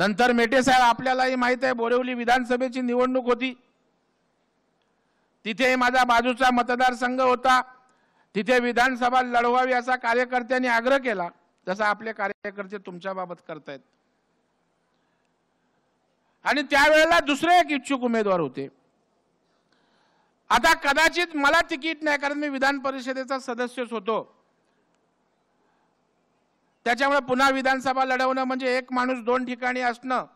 नंतर मेटे साहेब आपल्यालाही माहित आहे बोरेवली विधानसभेची निवडणूक होती तिथे माझा बाजूचा मतदारसंघ होता तिथे विधानसभा लढवावी असा कार्यकर्त्यांनी आग्रह केला जसा आपले कार्यकर्ते तुमच्याबाबत करतायत आणि त्यावेळेला दुसरे एक इच्छुक उमेदवार होते आता कदाचित मला तिकीट नाही कारण मी विधान परिषदेचा सदस्यच होतो त्याच्यामुळे पुन्हा विधानसभा लढवणं म्हणजे एक माणूस दोन ठिकाणी असणं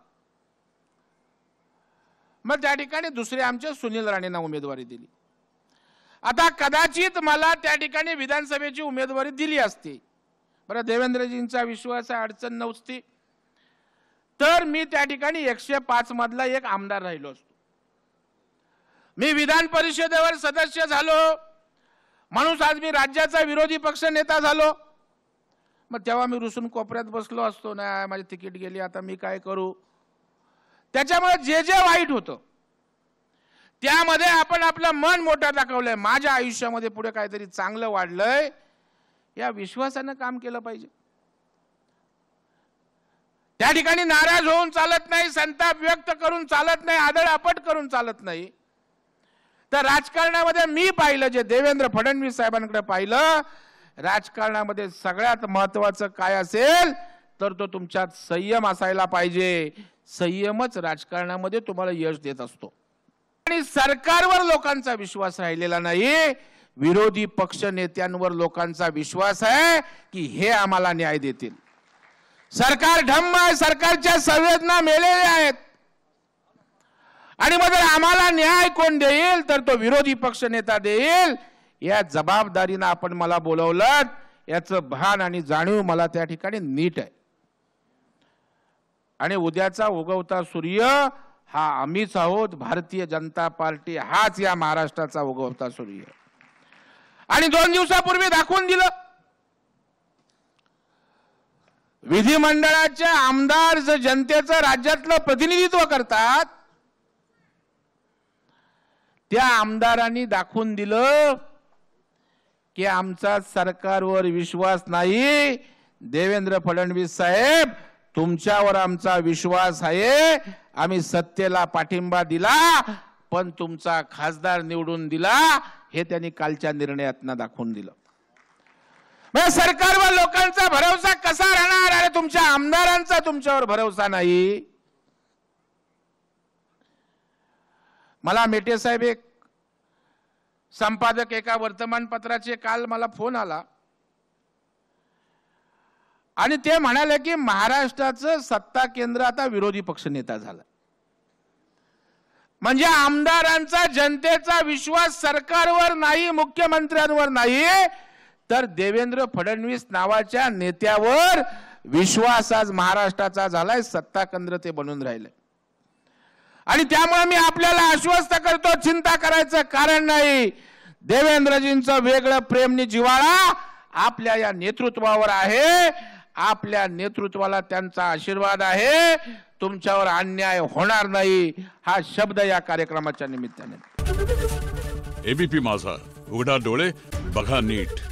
मग त्या ठिकाणी दुसरे आमचे सुनील राणेंना उमेदवारी दिली आता कदाचित मला त्या ठिकाणी विधानसभेची उमेदवारी दिली असती बरं देवेंद्रजींचा विश्वास अडचण नव्हती तर मी त्या ठिकाणी एकशे पाच मधला एक आमदार राहिलो असतो मी विधान परिषदेवर सदस्य झालो माणूस आज मी राज्याचा विरोधी पक्ष नेता झालो मग तेव्हा मी रुसून कोपऱ्यात बसलो असतो ना माझी तिकीट गेली आता मी काय करू त्याच्यामुळे जे जे वाईट होतं त्यामध्ये आपण आपलं मन मोठं दाखवलंय माझ्या आयुष्यामध्ये पुढे काहीतरी चांगलं वाढलंय या विश्वासानं काम केलं पाहिजे त्या ठिकाणी नाराज होऊन चालत नाही संताप व्यक्त करून चालत नाही आदळ आपट करून चालत नाही तर राजकारणामध्ये मी पाहिलं जे देवेंद्र फडणवीस साहेबांकडे पाहिलं राजकारणामध्ये सगळ्यात महत्वाचं काय असेल तर तो तुमच्यात संयम असायला पाहिजे संयमच राजकारणामध्ये तुम्हाला यश देत असतो आणि सरकारवर लोकांचा विश्वास राहिलेला नाही विरोधी पक्ष नेत्यांवर लोकांचा विश्वास आहे की हे आम्हाला न्याय देतील सरकार ढम्म आहे सरकारच्या संवेदना मेलेल्या आहेत आणि मग आम्हाला न्याय कोण देईल तर तो विरोधी पक्ष नेता देईल या जबाबदारीनं आपण मला बोलवलं याचं भान आणि जाणीव मला त्या ठिकाणी नीट आहे आणि उद्याचा उगवता सूर्य हा आम्हीच आहोत भारतीय जनता पार्टी हाच या महाराष्ट्राचा उगवता सूर्य आणि दोन दिवसापूर्वी दाखवून दिलं विधिमंडळाचे आमदार जे जनतेचं राज्यातलं प्रतिनिधित्व करतात त्या आमदारांनी दाखवून दिलं की आमचा सरकारवर विश्वास नाही देवेंद्र फडणवीस साहेब तुमच्यावर आमचा विश्वास आहे आम्ही सत्तेला पाठिंबा दिला पण तुमचा खासदार निवडून दिला हे त्यांनी कालच्या निर्णयातनं दाखवून दिलं सरकारवर लोकांचा भरोसा कसा राहणार अरे तुमच्या आमदारांचा तुमच्यावर भरोसा नाही मला मेटे साहेब एक संपादक एका वर्तमानपत्राचे काल मला फोन आला आणि ते म्हणाले की महाराष्ट्राचं सत्ता केंद्र आता विरोधी पक्ष नेता झाला म्हणजे आमदारांचा जनतेचा विश्वास सरकारवर नाही मुख्यमंत्र्यांवर नाही तर देवेंद्र फडणवीस नावाच्या नेत्यावर विश्वास आज महाराष्ट्राचा झालाय सत्ता केंद्र ते बनून राहिले आणि त्यामुळे मी आपल्याला आश्वस्त करतो चिंता करायचं कारण नाही देवेंद्रजींचं वेगळं प्रेमनी जिवाळा आपल्या या नेतृत्वावर आहे आपल्या नेतृत्वाला त्यांचा आशीर्वाद आहे तुमच्यावर अन्याय होणार नाही हा शब्द या कार्यक्रमाच्या निमित्ताने एबीपी माझा उघडा डोळे बघा नीट